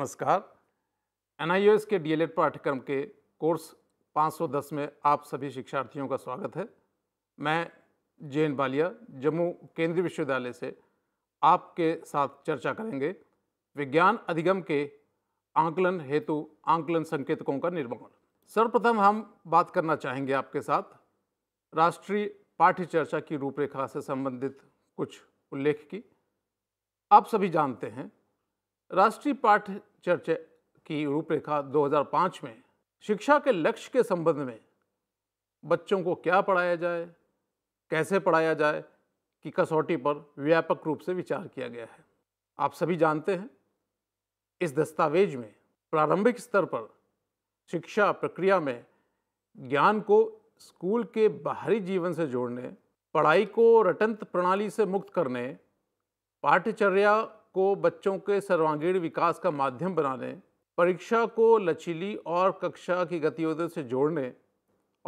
नमस्कार एन के डीएलएड पाठ्यक्रम के कोर्स 510 में आप सभी शिक्षार्थियों का स्वागत है मैं जैन बालिया जम्मू केंद्रीय विश्वविद्यालय से आपके साथ चर्चा करेंगे विज्ञान अधिगम के आंकलन हेतु आंकलन संकेतकों का निर्माण सर्वप्रथम हम बात करना चाहेंगे आपके साथ राष्ट्रीय पाठ्य चर्चा की रूपरेखा से संबंधित कुछ उल्लेख की आप सभी जानते हैं राष्ट्रीय पाठ्य चर्चा की रूपरेखा 2005 में शिक्षा के लक्ष्य के संबंध में बच्चों को क्या पढ़ाया जाए कैसे पढ़ाया जाए की कसौटी पर व्यापक रूप से विचार किया गया है आप सभी जानते हैं इस दस्तावेज में प्रारंभिक स्तर पर शिक्षा प्रक्रिया में ज्ञान को स्कूल के बाहरी जीवन से जोड़ने पढ़ाई को रटंत प्रणाली से मुक्त करने पाठ्यचर्या को बच्चों के सर्वांगीण विकास का माध्यम बनाने परीक्षा को लचीली और कक्षा की गतिविधियों से जोड़ने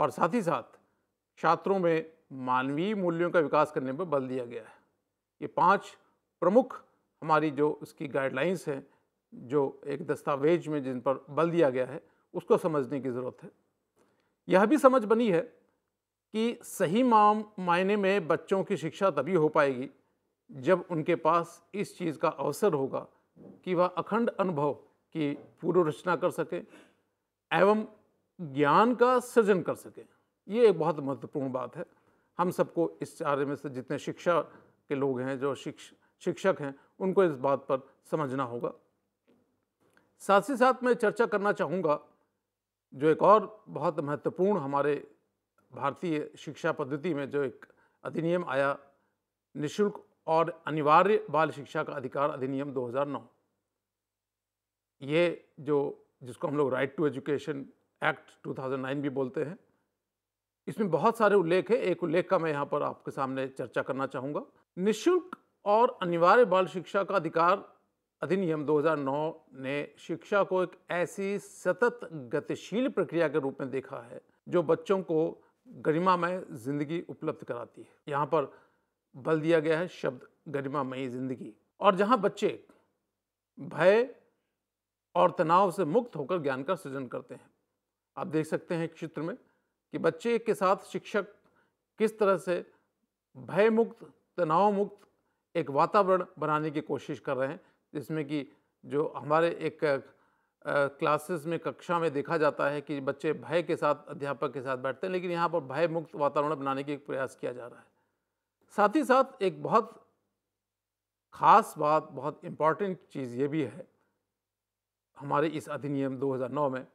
और साथ ही साथ छात्रों में मानवीय मूल्यों का विकास करने पर बल दिया गया है ये पांच प्रमुख हमारी जो इसकी गाइडलाइंस हैं जो एक दस्तावेज में जिन पर बल दिया गया है उसको समझने की ज़रूरत है यह भी समझ बनी है कि सही मायने में बच्चों की शिक्षा तभी हो पाएगी जब उनके पास इस चीज़ का अवसर होगा कि वह अखंड अनुभव की पूर्व रचना कर सके एवं ज्ञान का सृजन कर सके ये एक बहुत महत्वपूर्ण बात है हम सबको इस चारे में से जितने शिक्षा के लोग हैं जो शिक्ष शिक्षक हैं उनको इस बात पर समझना होगा साथ ही साथ मैं चर्चा करना चाहूँगा जो एक और बहुत महत्वपूर्ण हमारे भारतीय शिक्षा पद्धति में जो एक अधिनियम आया निशुल्क और अनिवार्य बाल शिक्षा का अधिकार अधिनियम 2009 ये जो जिसको हम लोग राइट टू एजुकेशन एक्ट 2009 भी बोलते हैं इसमें बहुत सारे उल्लेख हैं एक उल्लेख का मैं यहाँ पर आपके सामने चर्चा करना चाहूँगा निःशुल्क और अनिवार्य बाल शिक्षा का अधिकार अधिनियम 2009 ने शिक्षा को एक ऐसी सतत गतिशील प्रक्रिया के रूप में देखा है जो बच्चों को गरिमा में ज़िंदगी उपलब्ध कराती है यहाँ पर बल दिया गया है शब्द गरिमामयी जिंदगी और जहाँ बच्चे भय और तनाव से मुक्त होकर ज्ञान का सृजन करते हैं आप देख सकते हैं चित्र में कि बच्चे के साथ शिक्षक किस तरह से भय मुक्त तनाव मुक्त एक वातावरण बनाने की कोशिश कर रहे हैं जिसमें कि जो हमारे एक क्लासेस में कक्षा में देखा जाता है कि बच्चे भय के साथ अध्यापक के साथ बैठते हैं लेकिन यहाँ पर भय मुक्त वातावरण बनाने की प्रयास किया जा रहा है साथ ही साथ एक बहुत ख़ास बात बहुत इम्पॉर्टेंट चीज़ ये भी है हमारे इस अधिनियम 2009 में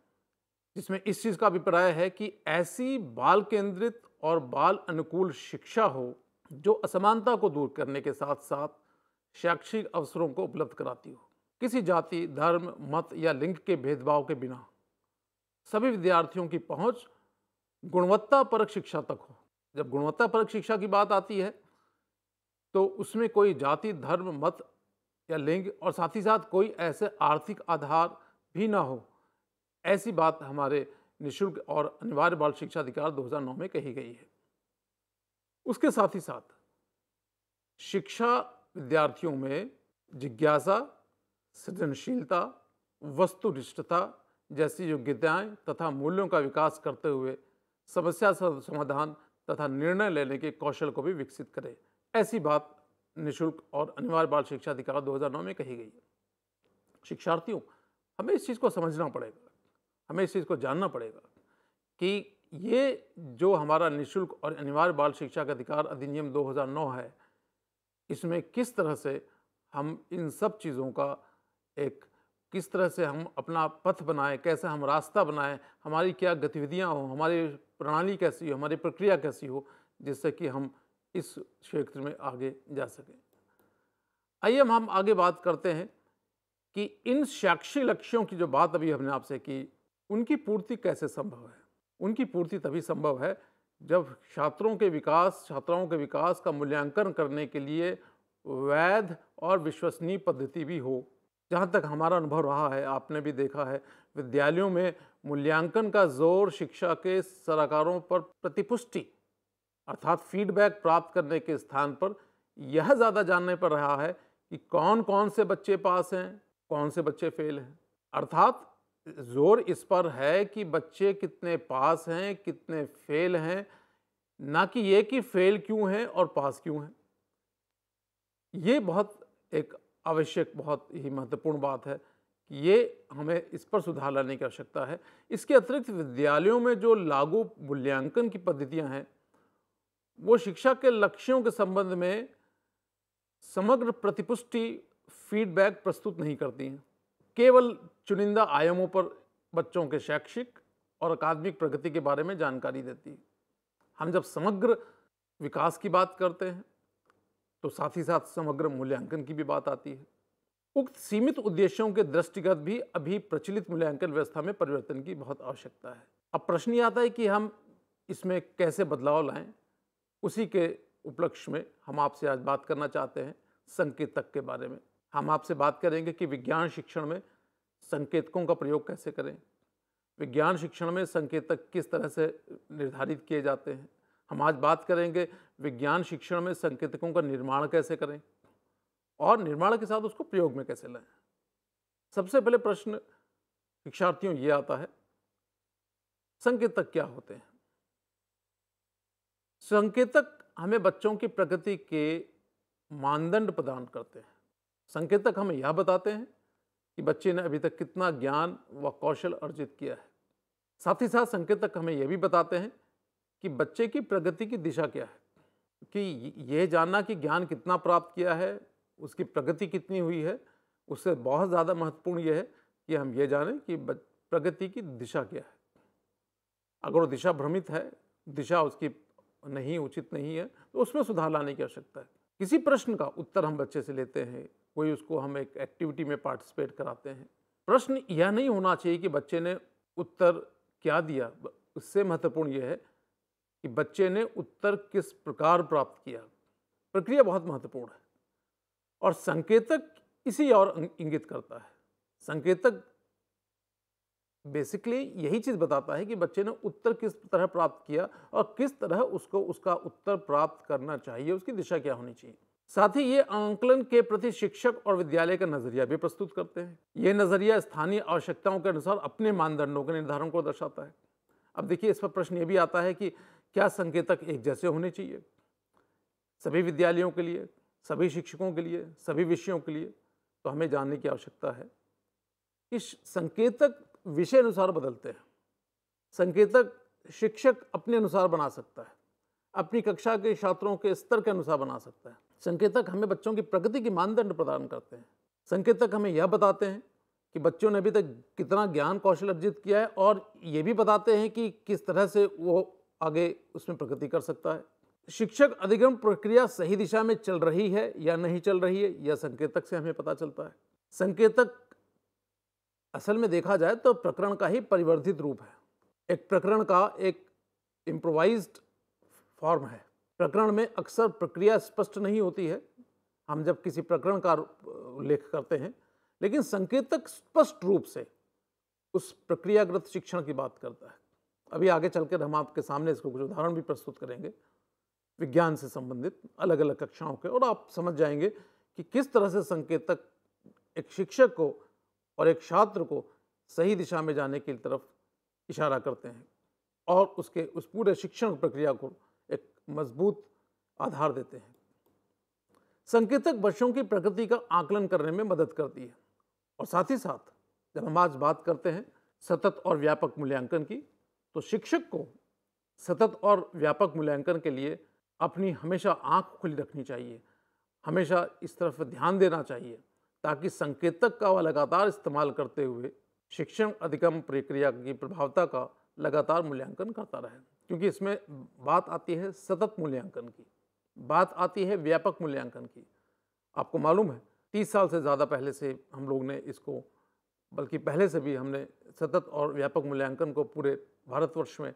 जिसमें इस चीज़ का अभिप्राय है कि ऐसी बाल केंद्रित और बाल अनुकूल शिक्षा हो जो असमानता को दूर करने के साथ साथ शैक्षिक अवसरों को उपलब्ध कराती हो किसी जाति धर्म मत या लिंग के भेदभाव के बिना सभी विद्यार्थियों की पहुंच गुणवत्तापरक शिक्षा तक हो जब गुणवत्तापरक शिक्षा की बात आती है तो उसमें कोई जाति धर्म मत या लिंग और साथ ही साथ कोई ऐसे आर्थिक आधार भी ना हो ऐसी बात हमारे निशुल्क और अनिवार्य बाल शिक्षा अधिकार 2009 में कही गई है उसके साथ ही साथ शिक्षा विद्यार्थियों में जिज्ञासा सृजनशीलता वस्तुनिष्ठता जैसी योग्यताएं तथा मूल्यों का विकास करते हुए समस्या समाधान तथा निर्णय लेने के कौशल को भी विकसित करें ऐसी बात निशुल्क और अनिवार्य बाल शिक्षा अधिकार 2009 में कही गई है शिक्षार्थियों हमें इस चीज़ को समझना पड़ेगा हमें इस चीज़ को जानना पड़ेगा कि ये जो हमारा निशुल्क और अनिवार्य बाल शिक्षा का अधिकार अधिनियम 2009 है इसमें किस तरह से हम इन सब चीज़ों का एक किस तरह से हम अपना पथ बनाएं कैसे हम रास्ता बनाएं हमारी क्या गतिविधियां हों हमारी प्रणाली कैसी हो हमारी प्रक्रिया कैसी हो जिससे कि हम इस क्षेत्र में आगे जा सकें आइए हम आगे बात करते हैं कि इन साक्षी लक्ष्यों की जो बात अभी हमने आपसे की उनकी पूर्ति कैसे संभव है उनकी पूर्ति तभी संभव है जब छात्रों के विकास छात्राओं के विकास का मूल्यांकन करने के लिए वैध और विश्वसनीय पद्धति भी हो जहाँ तक हमारा अनुभव रहा है आपने भी देखा है विद्यालयों में मूल्यांकन का जोर शिक्षा के सलाहकारों पर प्रतिपुष्टि अर्थात फीडबैक प्राप्त करने के स्थान पर यह ज़्यादा जानने पर रहा है कि कौन कौन से बच्चे पास हैं कौन से बच्चे फेल हैं अर्थात जोर इस पर है कि बच्चे कितने पास हैं कितने फेल हैं ना कि ये कि फेल क्यों हैं और पास क्यों हैं ये बहुत एक आवश्यक बहुत ही महत्वपूर्ण बात है कि ये हमें इस पर सुधार लाने की आवश्यकता है इसके अतिरिक्त विद्यालयों में जो लागू मूल्यांकन की पद्धतियाँ हैं वो शिक्षा के लक्ष्यों के संबंध में समग्र प्रतिपुष्टि फीडबैक प्रस्तुत नहीं करती हैं केवल चुनिंदा आयामों पर बच्चों के शैक्षिक और अकादमिक प्रगति के बारे में जानकारी देती है हम जब समग्र विकास की बात करते हैं तो साथ ही साथ समग्र मूल्यांकन की भी बात आती है उक्त सीमित उद्देश्यों के दृष्टिगत भी अभी प्रचलित मूल्यांकन व्यवस्था में परिवर्तन की बहुत आवश्यकता है अब प्रश्न ये आता है कि हम इसमें कैसे बदलाव लाएं उसी के उपलक्ष्य में हम आपसे आज बात करना चाहते हैं संकेतक के बारे में हम आपसे बात करेंगे कि विज्ञान शिक्षण में संकेतकों का प्रयोग कैसे करें विज्ञान शिक्षण में संकेतक किस तरह से निर्धारित किए जाते हैं हम आज बात करेंगे विज्ञान शिक्षण में संकेतकों का निर्माण कैसे करें और निर्माण के साथ उसको प्रयोग में कैसे लाएं सबसे पहले प्रश्न शिक्षार्थियों ये आता है संकेतक क्या होते हैं संकेतक हमें बच्चों की प्रगति के मानदंड प्रदान करते हैं संकेतक हमें यह बताते हैं कि बच्चे ने अभी तक कितना ज्ञान व कौशल अर्जित किया है साथ ही साथ संकेतक हमें यह भी बताते हैं कि बच्चे की प्रगति की दिशा क्या है कि यह जानना कि ज्ञान कितना प्राप्त किया है उसकी प्रगति कितनी हुई है उससे बहुत ज़्यादा महत्वपूर्ण यह है कि हम ये जानें कि प्रगति की दिशा क्या है अगर वो दिशा भ्रमित है दिशा उसकी नहीं उचित नहीं है तो उसमें सुधार लाने की आवश्यकता है किसी प्रश्न का उत्तर हम बच्चे से लेते हैं कोई उसको हम एक एक्टिविटी में पार्टिसिपेट कराते हैं प्रश्न यह नहीं होना चाहिए कि बच्चे ने उत्तर क्या दिया उससे महत्वपूर्ण यह है कि बच्चे ने उत्तर किस प्रकार प्राप्त किया प्रक्रिया बहुत महत्वपूर्ण है और संकेतक इसी और इंगित करता है संकेतक बेसिकली यही चीज़ बताता है कि बच्चे ने उत्तर किस तरह प्राप्त किया और किस तरह उसको उसका उत्तर प्राप्त करना चाहिए उसकी दिशा क्या होनी चाहिए साथ ही ये आंकलन के प्रति शिक्षक और विद्यालय का नजरिया भी प्रस्तुत करते हैं ये नजरिया स्थानीय आवश्यकताओं के अनुसार अपने मानदंडों के निर्धारण को दर्शाता है अब देखिए इस पर प्रश्न ये भी आता है कि क्या संकेतक एक जैसे होने चाहिए सभी विद्यालयों के लिए सभी शिक्षकों के लिए सभी विषयों के लिए तो हमें जानने की आवश्यकता है कि संकेतक विषय अनुसार बदलते हैं संकेतक शिक्षक अपने अनुसार बना सकता है अपनी कक्षा के छात्रों के स्तर के अनुसार बना सकता है संकेतक हमें बच्चों की प्रगति की मानदंड प्रदान करते हैं संकेतक हमें यह बताते हैं कि बच्चों ने अभी तक कितना ज्ञान कौशल अर्जित किया है और ये भी बताते हैं कि किस तरह से वो आगे उसमें प्रगति कर सकता है शिक्षक अधिगम प्रक्रिया सही दिशा में चल रही है या नहीं चल रही है यह संकेतक से हमें पता चलता है संकेतक असल में देखा जाए तो प्रकरण का ही परिवर्धित रूप है एक प्रकरण का एक इम्प्रोवाइज फॉर्म है प्रकरण में अक्सर प्रक्रिया स्पष्ट नहीं होती है हम जब किसी प्रकरण का उल्लेख करते हैं लेकिन संकेतक स्पष्ट रूप से उस प्रक्रियागत शिक्षण की बात करता है अभी आगे चलकर हम आपके सामने इसको कुछ उदाहरण भी प्रस्तुत करेंगे विज्ञान से संबंधित अलग अलग कक्षाओं के और आप समझ जाएंगे कि किस तरह से संकेतक एक शिक्षक को और एक छात्र को सही दिशा में जाने की तरफ इशारा करते हैं और उसके उस पूरे शिक्षण प्रक्रिया को एक मजबूत आधार देते हैं संकेतक बच्चों की प्रकृति का आकलन करने में मदद करती है और साथ ही साथ जब हम आज बात करते हैं सतत और व्यापक मूल्यांकन की तो शिक्षक को सतत और व्यापक मूल्यांकन के लिए अपनी हमेशा आँख खुली रखनी चाहिए हमेशा इस तरफ ध्यान देना चाहिए ताकि संकेतक का वह लगातार इस्तेमाल करते हुए शिक्षण अधिगम प्रक्रिया की प्रभावता का लगातार मूल्यांकन करता रहे क्योंकि इसमें बात आती है सतत मूल्यांकन की बात आती है व्यापक मूल्यांकन की आपको मालूम है तीस साल से ज़्यादा पहले से हम लोग ने इसको बल्कि पहले से भी हमने सतत और व्यापक मूल्यांकन को पूरे भारतवर्ष में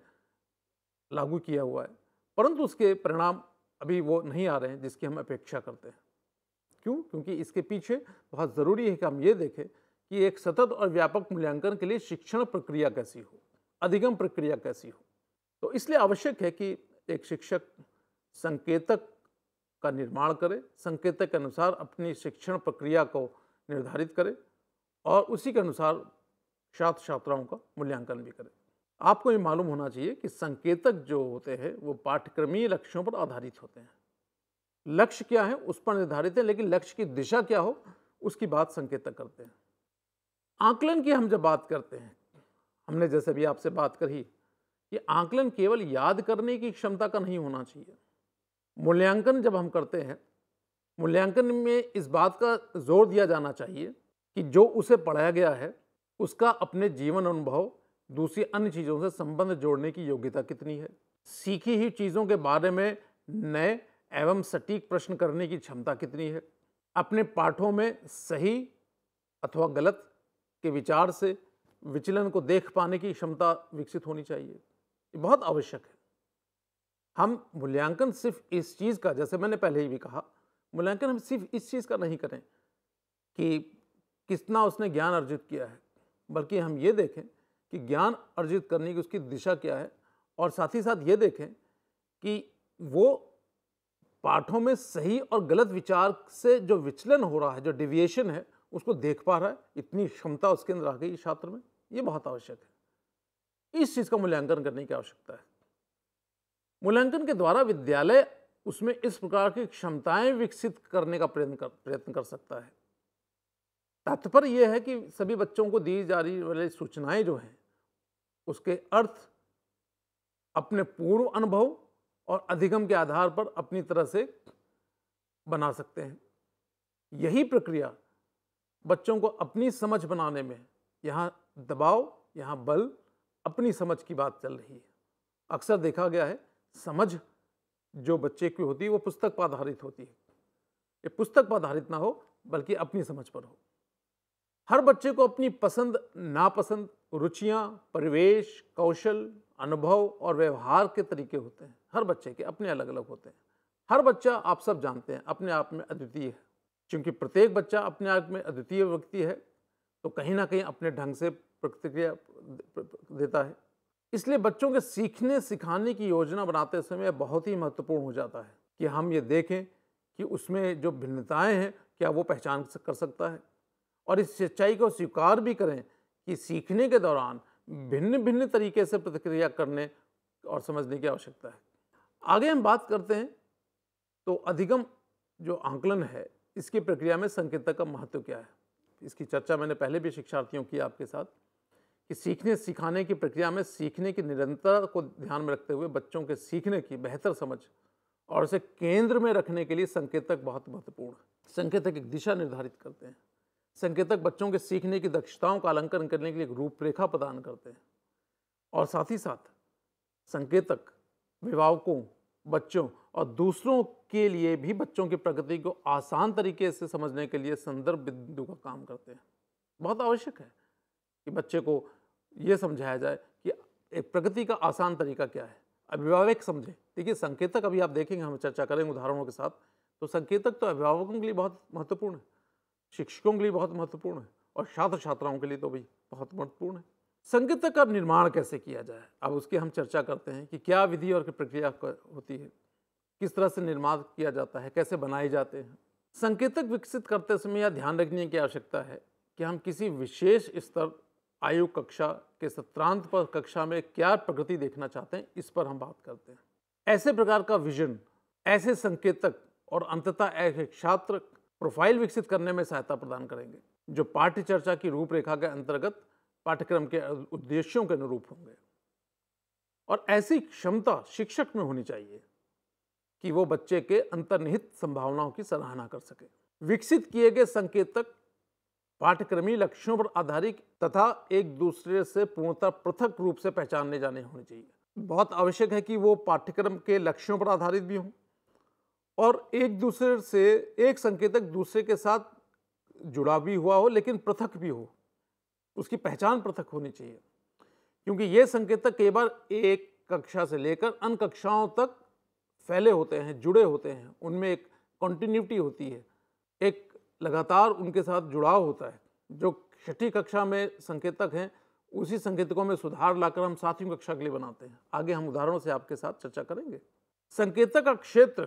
लागू किया हुआ है परंतु उसके परिणाम अभी वो नहीं आ रहे हैं जिसकी हम अपेक्षा करते हैं क्यों क्योंकि इसके पीछे बहुत ज़रूरी है कि हम ये देखें कि एक सतत और व्यापक मूल्यांकन के लिए शिक्षण प्रक्रिया कैसी हो अधिगम प्रक्रिया कैसी हो तो इसलिए आवश्यक है कि एक शिक्षक संकेतक का निर्माण करे संकेतक के अनुसार अपनी शिक्षण प्रक्रिया को निर्धारित करे और उसी के अनुसार छात्र छात्राओं का मूल्यांकन भी करे आपको ये मालूम होना चाहिए कि संकेतक जो होते हैं वो पाठ्यक्रमीय लक्ष्यों पर आधारित होते हैं लक्ष्य क्या है उस पर निर्धारित है लेकिन लक्ष्य की दिशा क्या हो उसकी बात संकेतक करते हैं आंकलन की हम जब बात करते हैं हमने जैसे भी आपसे बात करी कि आंकलन केवल याद करने की क्षमता का नहीं होना चाहिए मूल्यांकन जब हम करते हैं मूल्यांकन में इस बात का जोर दिया जाना चाहिए कि जो उसे पढ़ाया गया है उसका अपने जीवन अनुभव दूसरी अन्य चीज़ों से संबंध जोड़ने की योग्यता कितनी है सीखी ही चीज़ों के बारे में नए एवं सटीक प्रश्न करने की क्षमता कितनी है अपने पाठों में सही अथवा गलत के विचार से विचलन को देख पाने की क्षमता विकसित होनी चाहिए ये बहुत आवश्यक है हम मूल्यांकन सिर्फ इस चीज़ का जैसे मैंने पहले ही भी कहा मूल्यांकन हम सिर्फ इस चीज़ का नहीं करें कि कितना उसने ज्ञान अर्जित किया है बल्कि हम ये देखें कि ज्ञान अर्जित करने की उसकी दिशा क्या है और साथ ही साथ ये देखें कि वो पाठों में सही और गलत विचार से जो विचलन हो रहा है जो डिविएशन है उसको देख पा रहा है इतनी क्षमता उसके अंदर आ गई छात्र में ये बहुत आवश्यक है इस चीज़ का मूल्यांकन करने की आवश्यकता है मूल्यांकन के द्वारा विद्यालय उसमें इस प्रकार की क्षमताएं विकसित करने का प्रयत्न कर प्रयत्न कर सकता है तात्पर्य यह है कि सभी बच्चों को दी जा रही वाली सूचनाएं जो हैं उसके अर्थ अपने पूर्व अनुभव और अधिगम के आधार पर अपनी तरह से बना सकते हैं यही प्रक्रिया बच्चों को अपनी समझ बनाने में यहाँ दबाव यहाँ बल अपनी समझ की बात चल रही है अक्सर देखा गया है समझ जो बच्चे की होती है वो पुस्तक पर आधारित होती है ये पुस्तक पर आधारित ना हो बल्कि अपनी समझ पर हो हर बच्चे को अपनी पसंद नापसंद रुचियाँ परिवेश कौशल अनुभव और व्यवहार के तरीके होते हैं हर बच्चे के अपने अलग अलग होते हैं हर बच्चा आप सब जानते हैं अपने आप में अद्वितीय है क्योंकि प्रत्येक बच्चा अपने आप में अद्वितीय व्यक्ति है तो कहीं ना कहीं अपने ढंग से प्रतिक्रिया देता है इसलिए बच्चों के सीखने सिखाने की योजना बनाते समय बहुत ही महत्वपूर्ण हो जाता है कि हम ये देखें कि उसमें जो भिन्नताएं हैं क्या वो पहचान कर सकता है और इस सच्चाई को स्वीकार भी करें कि सीखने के दौरान भिन्न भिन्न तरीके से प्रतिक्रिया करने और समझने की आवश्यकता है आगे हम बात करते हैं तो अधिगम जो आंकलन है इसकी प्रक्रिया में संकेतक का महत्व क्या है इसकी चर्चा मैंने पहले भी शिक्षार्थियों की आपके साथ कि सीखने सिखाने की प्रक्रिया में सीखने की निरंतरता को ध्यान में रखते हुए बच्चों के सीखने की बेहतर समझ और उसे केंद्र में रखने के लिए संकेतक बहुत महत्वपूर्ण है संकेतक एक दिशा निर्धारित करते हैं संकेतक बच्चों के सीखने की दक्षताओं का अलंकरण करने के लिए एक रूपरेखा प्रदान करते हैं और साथ ही साथ संकेतक विभावकों बच्चों और दूसरों के लिए भी बच्चों की प्रगति को आसान तरीके से समझने के लिए संदर्भ बिंदु का काम करते हैं बहुत आवश्यक है कि बच्चे को ये समझाया जाए कि एक प्रगति का आसान तरीका क्या है अभिभावक समझे देखिए संकेतक अभी आप देखेंगे हम चर्चा करेंगे उदाहरणों के साथ तो संकेतक तो अभिभावकों के लिए बहुत महत्वपूर्ण है शिक्षकों के लिए बहुत महत्वपूर्ण है और छात्र छात्राओं के लिए तो भी बहुत महत्वपूर्ण है संगीत का निर्माण कैसे किया जाए अब उसकी हम चर्चा करते हैं कि क्या विधि और प्रक्रिया होती है किस तरह से निर्माण किया जाता है कैसे बनाए जाते हैं संकेतक विकसित करते समय यह ध्यान रखने की आवश्यकता है कि हम किसी विशेष स्तर आयु कक्षा के सत्रांत पर कक्षा में क्या प्रगति देखना चाहते हैं इस पर हम बात करते हैं ऐसे प्रकार का विजन ऐसे संकेतक और अंततः ऐसे छात्र प्रोफाइल विकसित करने में सहायता प्रदान करेंगे जो पाठ्य चर्चा की रूपरेखा के अंतर्गत पाठ्यक्रम के उद्देश्यों के अनुरूप होंगे और ऐसी क्षमता शिक्षक में होनी चाहिए कि वो बच्चे के अंतर्निहित संभावनाओं की सराहना कर सके विकसित किए गए संकेतक पाठ्यक्रमी लक्ष्यों पर आधारित तथा एक दूसरे से पूर्णतः पृथक रूप से पहचानने जाने होने चाहिए बहुत आवश्यक है कि वो पाठ्यक्रम के लक्ष्यों पर आधारित भी हों और एक दूसरे से एक संकेतक दूसरे के साथ जुड़ा भी हुआ हो लेकिन पृथक भी हो उसकी पहचान पृथक होनी चाहिए क्योंकि ये संकेतक कई बार एक कक्षा से लेकर अन्य कक्षाओं तक फैले होते हैं जुड़े होते हैं उनमें एक कंटिन्यूटी होती है एक लगातार उनके साथ जुड़ाव होता है जो छठी कक्षा में संकेतक हैं उसी संकेतकों में सुधार लाकर हम सातवीं कक्षा के लिए बनाते हैं आगे हम उदाहरणों से आपके साथ चर्चा करेंगे संकेतक का क्षेत्र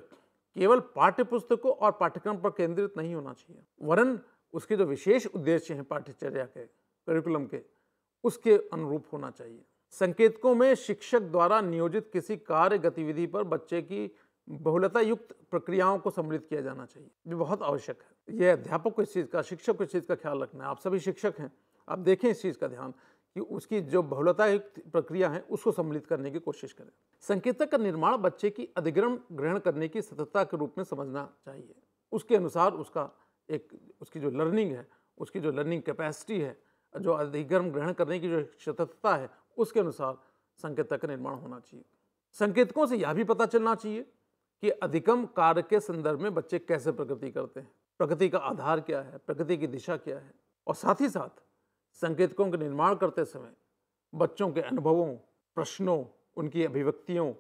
केवल पाठ्य पुस्तकों और पाठ्यक्रम पर केंद्रित नहीं होना चाहिए वरन उसके जो विशेष उद्देश्य हैं पाठ्यचर्या के करिकुलम के उसके अनुरूप होना चाहिए संकेतकों में शिक्षक द्वारा नियोजित किसी कार्य गतिविधि पर बच्चे की बहुलता युक्त प्रक्रियाओं को सम्मिलित किया जाना चाहिए जो बहुत आवश्यक है यह अध्यापक को इस चीज़ का शिक्षक को इस चीज़ का ख्याल रखना है आप सभी शिक्षक हैं आप देखें इस चीज़ का ध्यान कि उसकी जो बहुलता युक्त प्रक्रिया है उसको सम्मिलित करने की कोशिश करें संकेतक का निर्माण बच्चे की अधिग्रहण ग्रहण करने की सतर्कता के रूप में समझना चाहिए उसके अनुसार उसका एक उसकी जो लर्निंग है उसकी जो लर्निंग कैपेसिटी है जो अधिग्रम ग्रहण करने की जो सततता है उसके अनुसार संकेतक का निर्माण होना चाहिए संकेतकों से यह भी पता चलना चाहिए कि अधिकम कार्य के संदर्भ में बच्चे कैसे प्रगति करते हैं प्रगति का आधार क्या है प्रगति की दिशा क्या है और साथ ही साथ संकेतकों के निर्माण करते समय बच्चों के अनुभवों प्रश्नों उनकी अभिव्यक्तियों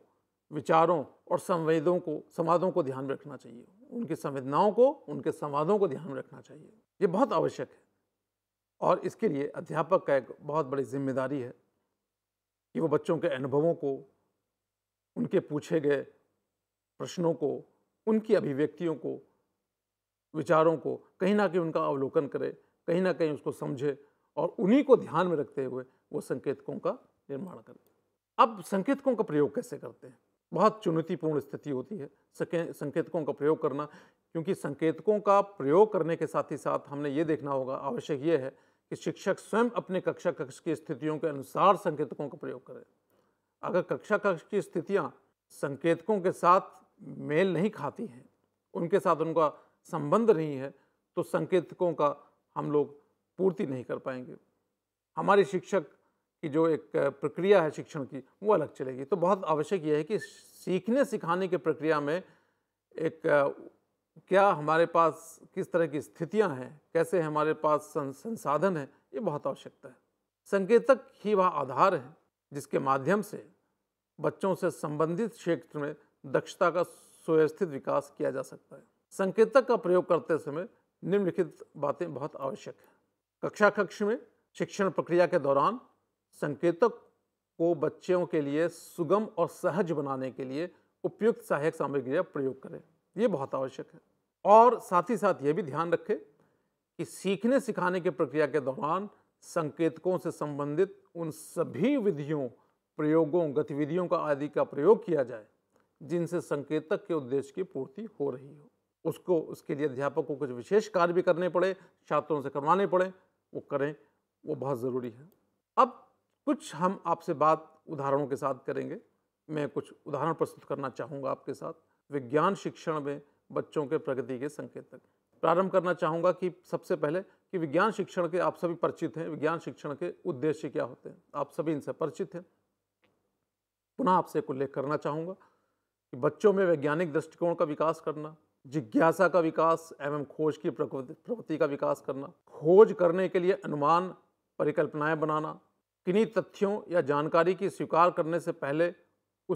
विचारों और संवेदों को संवादों को ध्यान में रखना चाहिए उनकी संवेदनाओं को उनके संवादों को ध्यान में रखना चाहिए ये बहुत आवश्यक है और इसके लिए अध्यापक का एक बहुत बड़ी जिम्मेदारी है कि वो बच्चों के अनुभवों को उनके पूछे गए प्रश्नों को उनकी अभिव्यक्तियों को विचारों को कहीं ना कहीं उनका अवलोकन करे कहीं ना कहीं उसको समझे और उन्हीं को ध्यान में रखते हुए वो संकेतकों का निर्माण करें अब संकेतकों का प्रयोग कैसे करते हैं बहुत चुनौतीपूर्ण स्थिति होती है संकेतकों का प्रयोग करना क्योंकि संकेतकों का प्रयोग करने के साथ ही साथ हमने ये देखना होगा आवश्यक ये है कि शिक्षक स्वयं अपने कक्षा कक्ष की स्थितियों के अनुसार संकेतकों का प्रयोग करें अगर कक्षा कक्ष की स्थितियाँ संकेतकों के साथ मेल नहीं खाती हैं उनके साथ उनका संबंध नहीं है तो संकेतकों का हम लोग पूर्ति नहीं कर पाएंगे हमारे शिक्षक की जो एक प्रक्रिया है शिक्षण की वो अलग चलेगी तो बहुत आवश्यक यह है कि सीखने सिखाने की प्रक्रिया में एक क्या हमारे पास किस तरह की स्थितियां हैं कैसे हमारे पास संसाधन है ये बहुत आवश्यकता है संकेतक ही वह आधार है जिसके माध्यम से बच्चों से संबंधित क्षेत्र में दक्षता का सुव्यवस्थित विकास किया जा सकता है संकेतक का प्रयोग करते समय निम्नलिखित बातें बहुत आवश्यक हैं कक्षा कक्ष में शिक्षण प्रक्रिया के दौरान संकेतक को बच्चों के लिए सुगम और सहज बनाने के लिए उपयुक्त सहायक सामग्री का प्रयोग करें ये बहुत आवश्यक है और साथ ही साथ ये भी ध्यान रखें कि सीखने सिखाने की प्रक्रिया के दौरान संकेतकों से संबंधित उन सभी विधियों प्रयोगों गतिविधियों का आदि का प्रयोग किया जाए जिनसे संकेतक के उद्देश्य की पूर्ति हो रही हो उसको उसके लिए अध्यापक को कुछ विशेष कार्य भी करने पड़े छात्रों से करवाने पड़े वो करें वो बहुत ज़रूरी है अब कुछ हम आपसे बात उदाहरणों के साथ करेंगे मैं कुछ उदाहरण प्रस्तुत करना चाहूँगा आपके साथ विज्ञान शिक्षण में बच्चों के प्रगति के संकेतक प्रारंभ करना चाहूँगा कि सबसे पहले कि विज्ञान शिक्षण के आप सभी परिचित हैं विज्ञान शिक्षण के उद्देश्य क्या होते हैं आप सभी इनसे परिचित हैं पुनः आपसे एक उल्लेख करना चाहूँगा कि बच्चों में वैज्ञानिक दृष्टिकोण का विकास करना जिज्ञासा का विकास एवं खोज की प्रवृत्ति का विकास करना खोज करने के लिए अनुमान परिकल्पनाएं बनाना किन्हीं तथ्यों या जानकारी की स्वीकार करने से पहले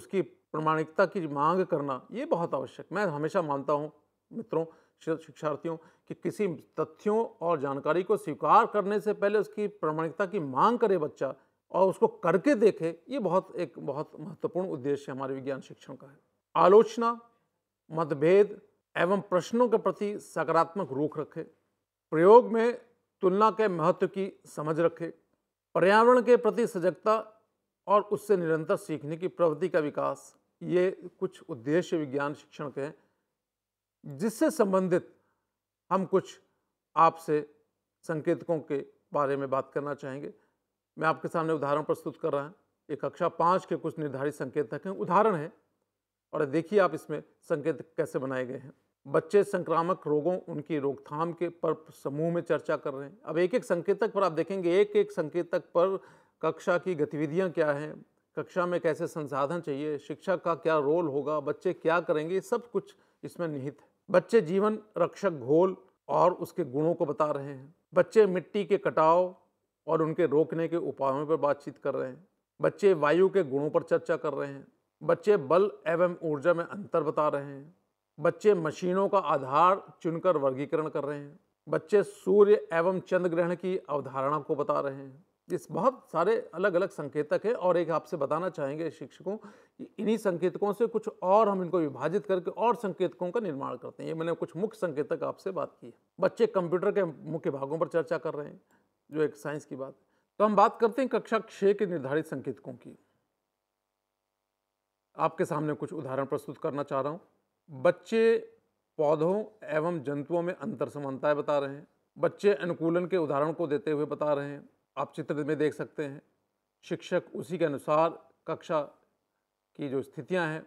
उसकी प्रमाणिकता की मांग करना ये बहुत आवश्यक मैं हमेशा मानता हूँ मित्रों शिक्षार्थियों कि किसी तथ्यों और जानकारी को स्वीकार करने से पहले उसकी प्रमाणिकता की मांग करे बच्चा और उसको करके देखे ये बहुत एक बहुत महत्वपूर्ण उद्देश्य हमारे विज्ञान शिक्षण का है आलोचना मतभेद एवं प्रश्नों के प्रति सकारात्मक रूख रखे प्रयोग में तुलना के महत्व की समझ रखे पर्यावरण के प्रति सजगता और उससे निरंतर सीखने की प्रवृत्ति का विकास ये कुछ उद्देश्य विज्ञान शिक्षण के हैं जिससे संबंधित हम कुछ आपसे संकेतकों के बारे में बात करना चाहेंगे मैं आपके सामने उदाहरण प्रस्तुत कर रहा हूँ एक कक्षा पाँच के कुछ निर्धारित संकेतक हैं उदाहरण हैं और देखिए आप इसमें संकेत कैसे बनाए गए हैं बच्चे संक्रामक रोगों उनकी रोकथाम के पर समूह में चर्चा कर रहे हैं अब एक एक संकेतक पर आप देखेंगे एक एक संकेतक पर कक्षा की गतिविधियां क्या हैं कक्षा में कैसे संसाधन चाहिए शिक्षा का क्या रोल होगा बच्चे क्या करेंगे सब कुछ इसमें निहित है बच्चे जीवन रक्षक घोल और उसके गुणों को बता रहे हैं बच्चे मिट्टी के कटाव और उनके रोकने के उपायों पर बातचीत कर रहे हैं बच्चे वायु के गुणों पर चर्चा कर रहे हैं बच्चे बल एवं ऊर्जा में अंतर बता रहे हैं बच्चे मशीनों का आधार चुनकर वर्गीकरण कर रहे हैं बच्चे सूर्य एवं चंद्र ग्रहण की अवधारणा को बता रहे हैं इस बहुत सारे अलग अलग संकेतक हैं और एक आपसे बताना चाहेंगे शिक्षकों इन्हीं संकेतकों से कुछ और हम इनको विभाजित करके और संकेतकों का निर्माण करते हैं ये मैंने कुछ मुख्य संकेतक आपसे बात की है बच्चे कंप्यूटर के मुख्य भागों पर चर्चा कर रहे हैं जो एक साइंस की बात तो हम बात करते हैं कक्षा छः के निर्धारित संकेतकों की आपके सामने कुछ उदाहरण प्रस्तुत करना चाह रहा हूँ बच्चे पौधों एवं जंतुओं में अंतर समानताएँ बता रहे हैं बच्चे अनुकूलन के उदाहरण को देते हुए बता रहे हैं आप चित्र में देख सकते हैं शिक्षक उसी के अनुसार कक्षा की जो स्थितियां हैं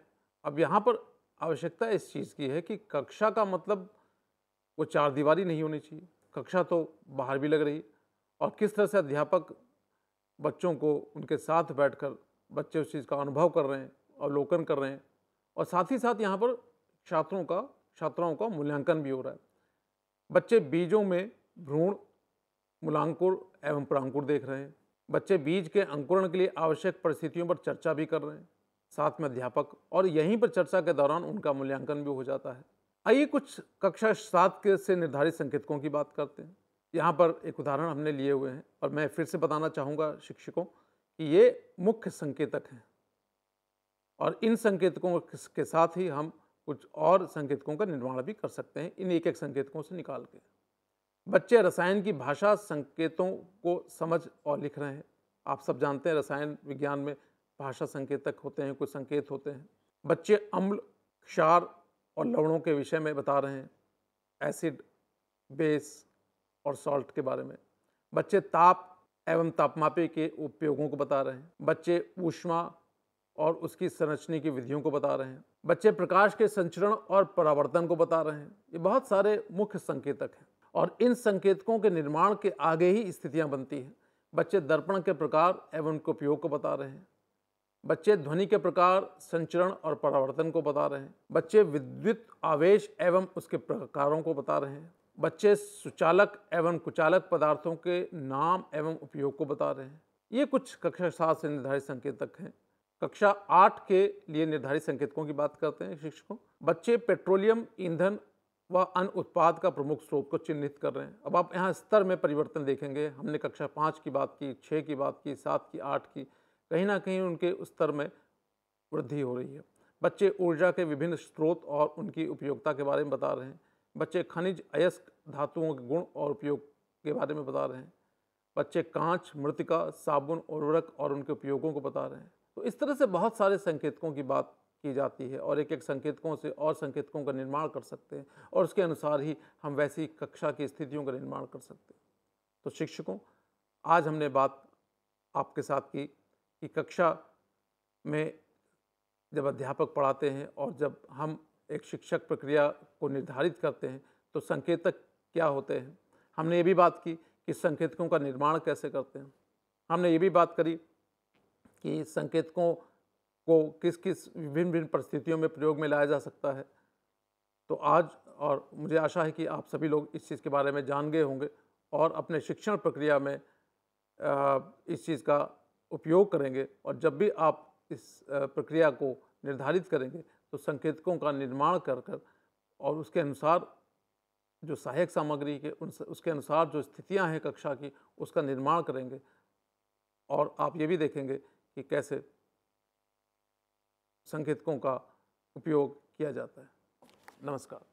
अब यहाँ पर आवश्यकता इस चीज़ की है कि कक्षा का मतलब वो चार दीवारी नहीं होनी चाहिए कक्षा तो बाहर भी लग रही है और किस तरह से अध्यापक बच्चों को उनके साथ बैठकर बच्चे उस चीज़ का अनुभव कर रहे हैं अवलोकन कर रहे हैं और साथ ही साथ यहाँ पर छात्रों का छात्राओं का मूल्यांकन भी हो रहा है बच्चे बीजों में भ्रूण मूलांकुर एवं प्रांकुर देख रहे हैं बच्चे बीज के अंकुरण के लिए आवश्यक परिस्थितियों पर चर्चा भी कर रहे हैं साथ में अध्यापक और यहीं पर चर्चा के दौरान उनका मूल्यांकन भी हो जाता है आइए कुछ कक्षा सात के से निर्धारित संकेतकों की बात करते हैं यहाँ पर एक उदाहरण हमने लिए हुए हैं और मैं फिर से बताना चाहूँगा शिक्षकों कि ये मुख्य संकेतक हैं और इन संकेतकों के साथ ही हम कुछ और संकेतकों का निर्माण भी कर सकते हैं इन एक एक संकेतकों से निकाल के बच्चे रसायन की भाषा संकेतों को समझ और लिख रहे हैं आप सब जानते हैं रसायन विज्ञान में भाषा संकेतक होते हैं कुछ संकेत होते हैं बच्चे अम्ल क्षार और लवणों के विषय में बता रहे हैं एसिड बेस और सॉल्ट के बारे में बच्चे ताप एवं तापमापे के उपयोगों को बता रहे हैं बच्चे ऊष्मा और उसकी संरचने की विधियों को बता रहे हैं बच्चे प्रकाश के संचरण और परावर्तन को बता रहे हैं ये बहुत सारे मुख्य संकेतक हैं और इन संकेतकों के निर्माण के आगे ही स्थितियाँ बनती हैं बच्चे दर्पण के प्रकार एवं उनके उपयोग को बता रहे हैं बच्चे ध्वनि के प्रकार संचरण और परावर्तन को बता रहे हैं बच्चे विद्युत आवेश एवं उसके प्रकारों को बता रहे हैं बच्चे सुचालक एवं कुचालक पदार्थों के नाम एवं उपयोग को बता रहे हैं ये कुछ कक्षा सात से निर्धारित संकेतक हैं कक्षा आठ के लिए निर्धारित संकेतकों की बात करते हैं शिक्षकों बच्चे पेट्रोलियम ईंधन व अन्य उत्पाद का प्रमुख स्रोत को चिन्हित कर रहे हैं अब आप यहाँ स्तर में परिवर्तन देखेंगे हमने कक्षा पाँच की बात की छः की बात की सात की आठ की कहीं ना कहीं उनके स्तर में वृद्धि हो रही है बच्चे ऊर्जा के विभिन्न स्रोत और उनकी उपयोगिता के बारे में बता रहे हैं बच्चे खनिज अयस्क धातुओं के गुण और उपयोग के बारे में बता रहे हैं बच्चे कांच मृतिका साबुन उर्वरक और उनके उपयोगों को बता रहे हैं तो इस तरह से बहुत सारे संकेतकों की बात की जाती है और एक एक संकेतकों से और संकेतकों का निर्माण कर सकते हैं और उसके अनुसार ही हम वैसी कक्षा की स्थितियों का निर्माण कर सकते हैं तो शिक्षकों आज हमने बात आपके साथ की कि कक्षा में जब अध्यापक पढ़ाते हैं और जब हम एक शिक्षक प्रक्रिया को निर्धारित करते हैं तो संकेतक क्या होते हैं हमने ये भी बात की कि संकेतकों का निर्माण कैसे करते हैं हमने ये भी बात करी कि संकेतकों को किस किस विभिन्न विभिन्न परिस्थितियों में प्रयोग में लाया जा सकता है तो आज और मुझे आशा है कि आप सभी लोग इस चीज़ के बारे में जान गए होंगे और अपने शिक्षण प्रक्रिया में इस चीज़ का उपयोग करेंगे और जब भी आप इस प्रक्रिया को निर्धारित करेंगे तो संकेतकों का निर्माण कर कर और उसके अनुसार जो सहायक सामग्री के उन उसके अनुसार जो स्थितियां हैं कक्षा की उसका निर्माण करेंगे और आप ये भी देखेंगे कि कैसे संकेतकों का उपयोग किया जाता है नमस्कार